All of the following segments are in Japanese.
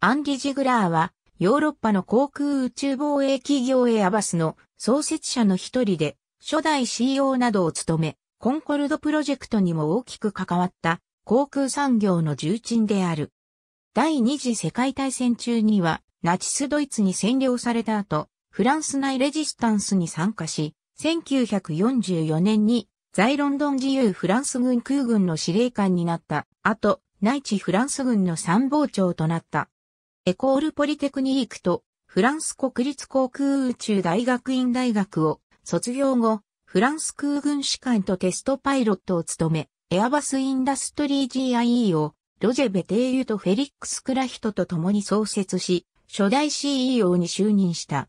アンディ・ジグラーは、ヨーロッパの航空宇宙防衛企業エアバスの創設者の一人で、初代 CEO などを務め、コンコルドプロジェクトにも大きく関わった航空産業の重鎮である。第二次世界大戦中には、ナチスドイツに占領された後、フランス内レジスタンスに参加し、1944年に在ロンドン自由フランス軍空軍の司令官になった後、内地フランス軍の参謀長となった。エコールポリテクニークとフランス国立航空宇宙大学院大学を卒業後、フランス空軍士官とテストパイロットを務め、エアバスインダストリー GIE をロジェ・ベテーユとフェリックス・クラヒトと共に創設し、初代 CEO に就任した。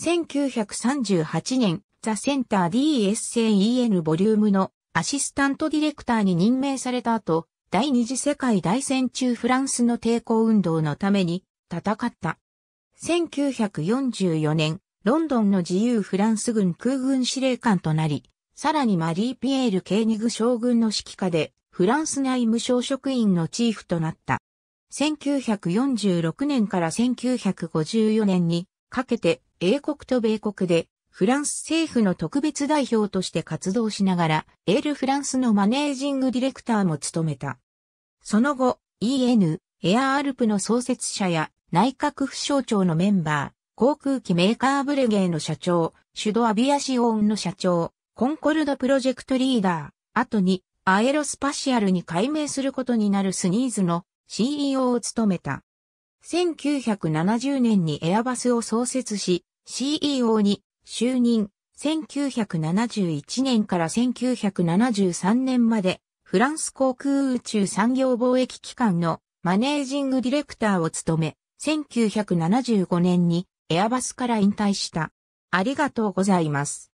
1938年、ザ・センター d s a e n ボリュームのアシスタントディレクターに任命された後、第二次世界大戦中フランスの抵抗運動のために戦った。1944年、ロンドンの自由フランス軍空軍司令官となり、さらにマリー・ピエール・ケーニグ将軍の指揮下で、フランス内務省職員のチーフとなった。1946年から1954年にかけて英国と米国でフランス政府の特別代表として活動しながら、エール・フランスのマネージングディレクターも務めた。その後、EN、エアアルプの創設者や内閣府省庁のメンバー、航空機メーカーブレゲーの社長、シュドアビアシオンの社長、コンコルドプロジェクトリーダー、後にアエロスパシアルに改名することになるスニーズの CEO を務めた。1970年にエアバスを創設し、CEO に就任。1971年から1973年までフランス航空宇宙産業貿易機関のマネージングディレクターを務め、1975年にエアバスから引退した。ありがとうございます。